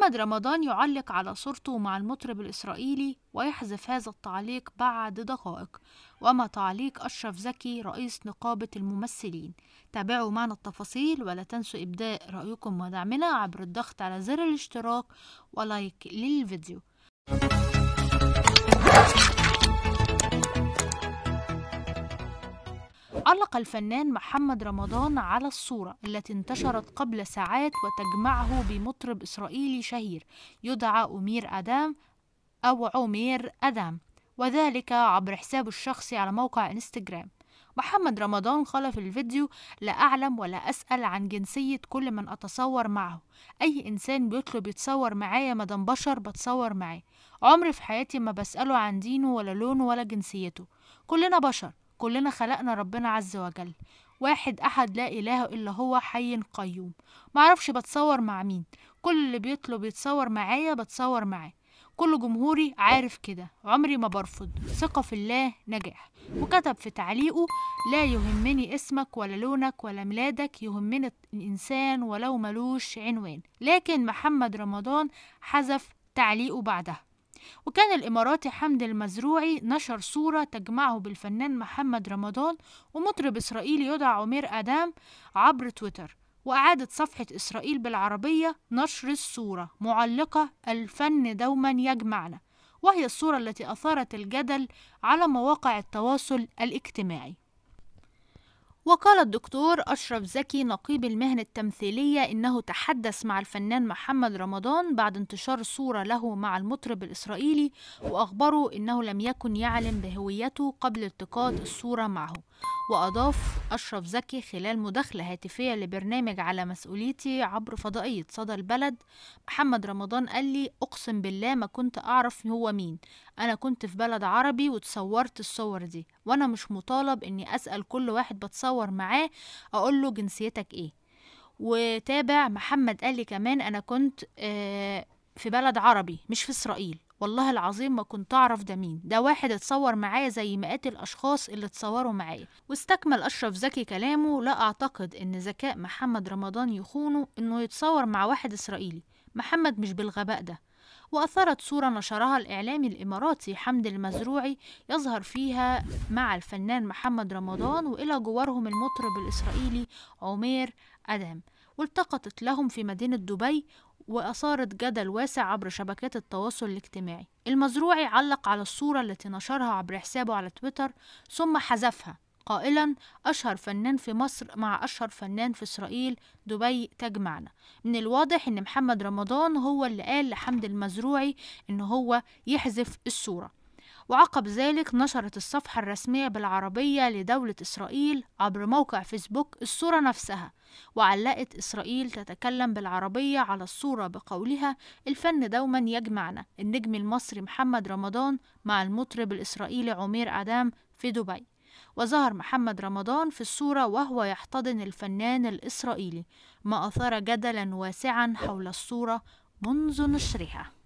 محمد رمضان يعلق على صورته مع المطرب الإسرائيلي ويحذف هذا التعليق بعد دقائق وما تعليق أشرف زكي رئيس نقابة الممثلين تابعوا معنا التفاصيل ولا تنسوا إبداء رأيكم ودعمنا عبر الضغط على زر الاشتراك ولايك للفيديو علق الفنان محمد رمضان على الصورة التي انتشرت قبل ساعات وتجمعه بمطرب إسرائيلي شهير يدعى أمير أدام أو عمير أدام وذلك عبر حسابه الشخصي على موقع انستجرام محمد رمضان قال في الفيديو لا أعلم ولا أسأل عن جنسية كل من أتصور معه أي إنسان بيطلب يتصور معايا مدام بشر بتصور معاه عمري في حياتي ما بسأله عن دينه ولا لونه ولا جنسيته كلنا بشر كلنا خلقنا ربنا عز وجل واحد أحد لا إله إلا هو حي قيوم معرفش بتصور مع مين كل اللي بيطلب يتصور معايا بتصور معاه كل جمهوري عارف كده عمري ما برفض ثقة في الله نجاح وكتب في تعليقه لا يهمني اسمك ولا لونك ولا ميلادك يهمني الإنسان ولو ملوش عنوان لكن محمد رمضان حذف تعليقه بعدها وكان الإماراتي حمد المزروعي نشر صورة تجمعه بالفنان محمد رمضان ومطرب إسرائيلي يدعى عمير أدام عبر تويتر وأعادت صفحة إسرائيل بالعربية نشر الصورة معلقة الفن دوما يجمعنا وهي الصورة التي أثارت الجدل على مواقع التواصل الاجتماعي وقال الدكتور أشرف زكي نقيب المهن التمثيلية إنه تحدث مع الفنان محمد رمضان بعد انتشار صورة له مع المطرب الإسرائيلي وأخبره إنه لم يكن يعلم بهويته قبل التقاط الصورة معه وأضاف أشرف زكي خلال مداخلة هاتفية لبرنامج على مسؤوليتي عبر فضائية صدى البلد محمد رمضان قال لي أقسم بالله ما كنت أعرف هو مين أنا كنت في بلد عربي وتصورت الصور دي وأنا مش مطالب إني أسأل كل واحد بتصور معاه أقول له جنسيتك إيه وتابع محمد قال لي كمان أنا كنت آه، في بلد عربي مش في إسرائيل والله العظيم ما كنت اعرف ده مين ده واحد اتصور معايا زي مئات الاشخاص اللي اتصوروا معايا واستكمل اشرف زكي كلامه لا اعتقد ان ذكاء محمد رمضان يخونه انه يتصور مع واحد اسرائيلي محمد مش بالغباء ده وأثرت صورة نشرها الإعلامي الإماراتي حمد المزروعي يظهر فيها مع الفنان محمد رمضان وإلى جوارهم المطرب الإسرائيلي عمير أدام والتقطت لهم في مدينة دبي وأثارت جدل واسع عبر شبكات التواصل الاجتماعي المزروعي علق على الصورة التي نشرها عبر حسابه على تويتر ثم حذفها قائلا أشهر فنان في مصر مع أشهر فنان في إسرائيل دبي تجمعنا من الواضح أن محمد رمضان هو اللي قال لحمد المزروعي أنه هو يحذف الصورة وعقب ذلك نشرت الصفحة الرسمية بالعربية لدولة إسرائيل عبر موقع فيسبوك الصورة نفسها وعلقت إسرائيل تتكلم بالعربية على الصورة بقولها الفن دوما يجمعنا النجم المصري محمد رمضان مع المطرب الإسرائيلي عمير أدام في دبي وظهر محمد رمضان في الصورة وهو يحتضن الفنان الإسرائيلي ما أثار جدلا واسعا حول الصورة منذ نشرها